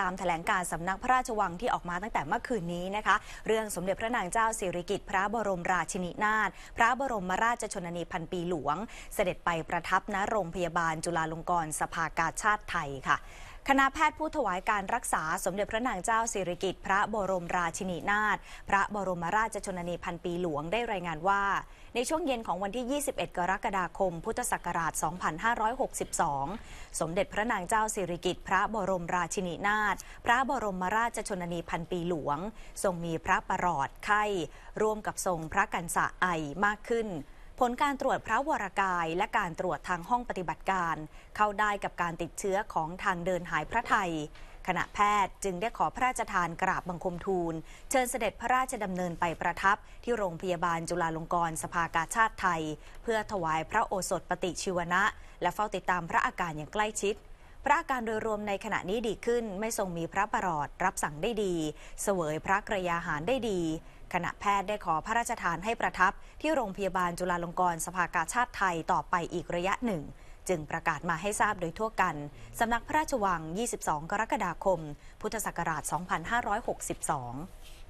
ตามถแถลงการสำนักพระราชวังที่ออกมาตั้งแต่เมื่อคืนนี้นะคะ เรื่องสมเด็จพระนางเจ้าสิริกิติ์พระบรมราชินีนาถพระบรมราชชนนีพันปีหลวง เสด็จไปประทับณโรงพยาบาลจุฬาลงกรณ์สภากาชาติไทยค่ะคณะแพทย์ผู้ถวายการรักษาสมเด็จพระนางเจ้าสิริกิติ์พระบรมราชินีนาถพระบรมราชชนนีพันปีหลวงได้รายงานว่า ในช่วงเย็นของวันที่ 21 กรกฎาคมพุทธศักราช2562สมเด็จพระนางเจ้าสิริกิติ์พระบรมราชินีนาถพระบรมราชชนนีพันปีหลวงทรงมีพระประหลอดไข้ร่วมกับทรงพระกันสะไอมากขึ้นผลการตรวจพระวรากายและการตรวจทางห้องปฏิบัติการ เข้าได้กับการติดเชื้อของทางเดินหายพระไทยคณะแพทย์จึงได้ขอพระราชทานกราบบังคมทูล เชิญเสด็จพระราชดำเนินไปประทับที่โรงพยาบาลจุฬาลงกรณ์สภากาชาติไทย เพื่อถวายพระโอสถปฏิชีวนะ และเฝ้าติดตามพระอาการอย่างใกล้ชิด พระอาการโดยรวมในขณะนี้ดีขึ้นไม่ทรงมีพระประหลอดรับสั่งได้ดี เสวยพระกระยาหารได้ดีขณะแพทย์ได้ขอพระราชทานให้ประทับที่โรงพยาบาลจุฬาลงกรณ์สภากาชาติไทยต่อไปอีกระยะหนึ่ง จึงประกาศมาให้ทราบโดยทั่วกัน สำนักพระราชวัง 22 กรกฎาคม พุทธศักราช 2562